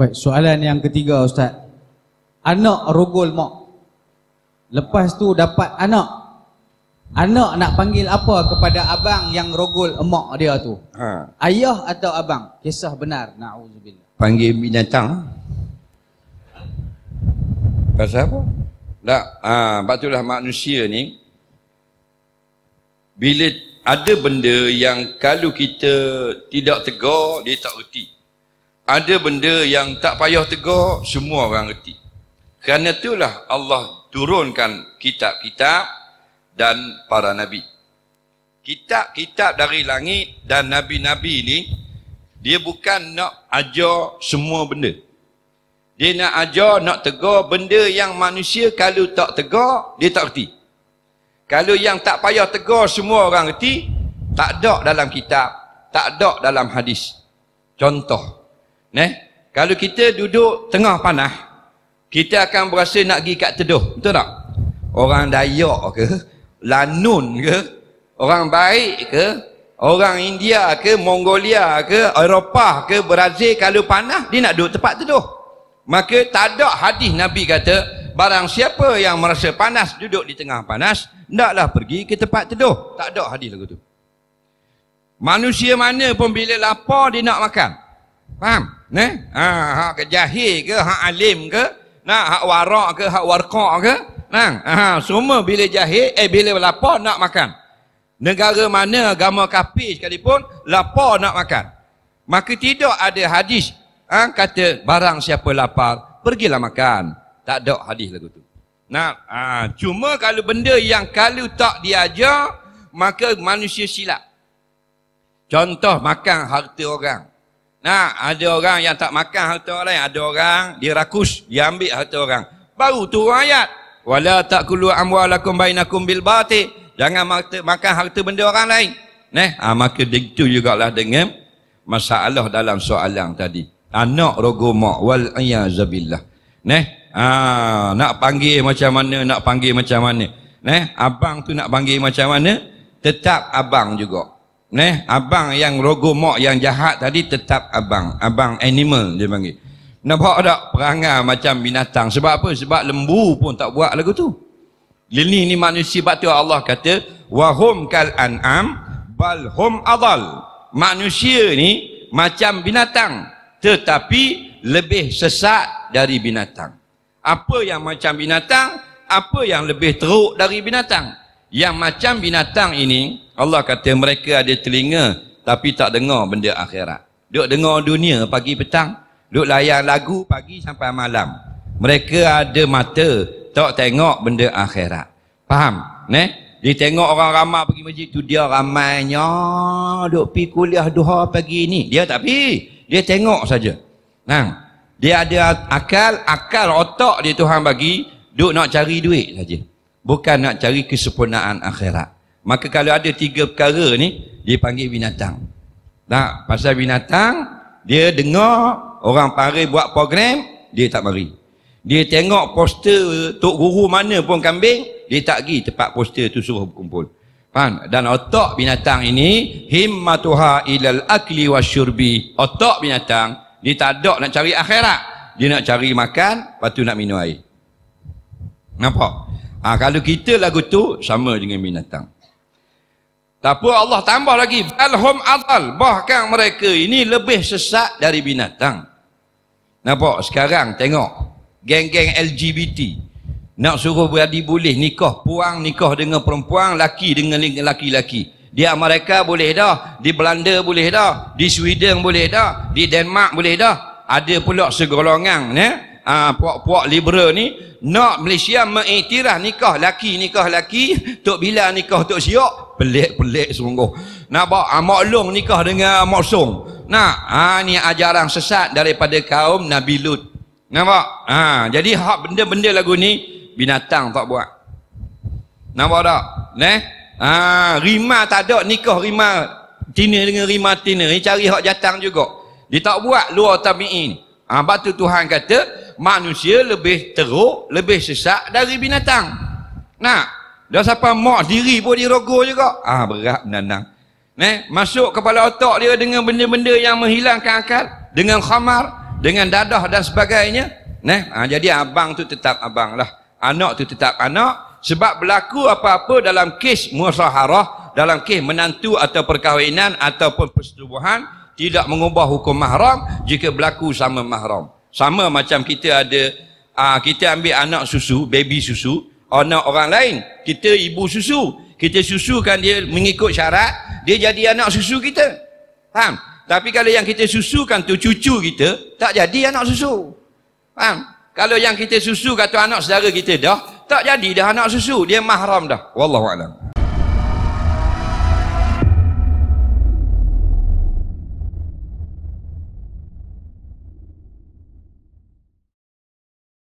Baik, soalan yang ketiga Ustaz. Anak rugul mak. Lepas tu dapat anak. Anak nak panggil apa kepada abang yang rugul emak dia tu? Ha. Ayah atau abang? Kisah benar. Panggil binatang. Pasal apa? Tak. Ha, sebab itulah manusia ni. Bila ada benda yang kalau kita tidak tegur, dia tak reti ada benda yang tak payah tegur semua orang reti kerana itulah Allah turunkan kitab-kitab dan para nabi kitab-kitab dari langit dan nabi-nabi ni dia bukan nak ajar semua benda dia nak ajar, nak tegur benda yang manusia kalau tak tegur, dia tak reti. Kalau yang tak payah tegur semua orang reti, tak ada dalam kitab, tak ada dalam hadis. Contoh, Nah, Kalau kita duduk tengah panah, kita akan berasa nak pergi kat teduh, betul tak? Orang Dayak ke, Lanun ke, orang baik ke, orang India ke, Mongolia ke, Eropah ke, Brazil kalau panah dia nak duduk tempat teduh. Maka tak ada hadis Nabi kata, barang siapa yang merasa panas duduk di tengah panas, ndaklah pergi ke tempat teduh. Tak ada hadis lagu tu. Manusia mana pun bila lapar dia nak makan. Faham? ne ha ha ke jahil ke ha alim ke nak hak warak ke hak warqa ke nang ha, ha semua bila jahil eh bila lapar nak makan negara mana agama kafir sekalipun lapar nak makan maka tidak ada hadis ha, kata barang siapa lapar pergilah makan tak ada hadis lagu tu Nah, ha, cuma kalau benda yang kalau tak diajar maka manusia silap contoh makan harta orang Nah, ada orang yang tak makan harta orang lain, ada orang dia rakus, dia ambil harta orang. Baru tu ayat. Wala taqulu amwalakum bainakum bil batil. Jangan makan harta benda orang lain. Neh, ha, maka begitu jugalah dengan masalah dalam soalan tadi. Anak rogo mak wal ayazabilah. Neh, ah nak panggil macam mana, nak panggil macam mana. Neh, abang tu nak panggil macam mana? Tetap abang juga. Neh, abang yang rogo mok yang jahat tadi tetap abang. Abang animal dia panggil. Nampak tak perangai macam binatang? Sebab apa? Sebab lembu pun tak buat lagu tu. Lini ni manusia batu Allah kata wahum kal an'am bal hum adal. Manusia ni macam binatang tetapi lebih sesat dari binatang. Apa yang macam binatang? Apa yang lebih teruk dari binatang? yang macam binatang ini Allah kata mereka ada telinga tapi tak dengar benda akhirat duk dengar dunia pagi petang duk layan lagu pagi sampai malam mereka ada mata tak tengok benda akhirat faham ne dia tengok orang ramai pergi masjid tu dia ramainya duk pi kuliah duha pagi ni dia tak pi dia tengok saja nah dia ada akal akal otak dia Tuhan bagi duk nak cari duit saja bukan nak cari kesempurnaan akhirat maka kalau ada tiga perkara ni dia panggil binatang tak, pasal binatang dia dengar orang pari buat program dia tak mari dia tengok poster Tok Guru mana pun kambing dia tak pergi tempat poster tu suruh berkumpul Faham? Dan otak binatang ini Himmatuha ilal akli wa syurbi Otak binatang Dia tak ada nak cari akhirat Dia nak cari makan Lepas nak minum air Nampak? Ha, kalau kita lagu tu sama dengan binatang. Tapi Allah tambah lagi alhum adal bahkan mereka ini lebih sesat dari binatang. Nampak sekarang tengok geng-geng LGBT nak suruh beradik boleh nikah puang nikah dengan perempuan laki dengan laki-laki. Di Amerika boleh dah, di Belanda boleh dah, di Sweden boleh dah, di Denmark boleh dah. Ada pula segolongan ya, ah ha, puak-puak liberal ni nak Malaysia mengiktiraf nikah laki nikah laki tok bila nikah tok siok pelik-pelik sungguh nak bawa ha, ah, long nikah dengan maksum nak ha, ni ajaran ah, sesat daripada kaum Nabi Lut nampak ha, jadi hak benda-benda lagu ni binatang tak buat nampak tak neh ha, rima tak ada nikah rima tina dengan rima tina ni cari hak jatang juga dia tak buat luar tabi'in ha, batu Tuhan kata manusia lebih teruk, lebih sesak dari binatang. Nah, dah siapa mak diri pun dia rogoh juga. Ah berat menanang. Nah, eh, masuk kepala otak dia dengan benda-benda yang menghilangkan akal, dengan khamar, dengan dadah dan sebagainya. Nah, eh, ah, jadi abang tu tetap abang lah. Anak tu tetap anak. Sebab berlaku apa-apa dalam kes musaharah, dalam kes menantu atau perkahwinan ataupun persetubuhan, tidak mengubah hukum mahram jika berlaku sama mahram. Sama macam kita ada aa, ah, kita ambil anak susu, baby susu, anak orang lain, kita ibu susu. Kita susukan dia mengikut syarat, dia jadi anak susu kita. Faham? Tapi kalau yang kita susukan tu cucu kita, tak jadi anak susu. Faham? Kalau yang kita susu kata anak saudara kita dah, tak jadi dah anak susu, dia mahram dah. Wallahu a'lam.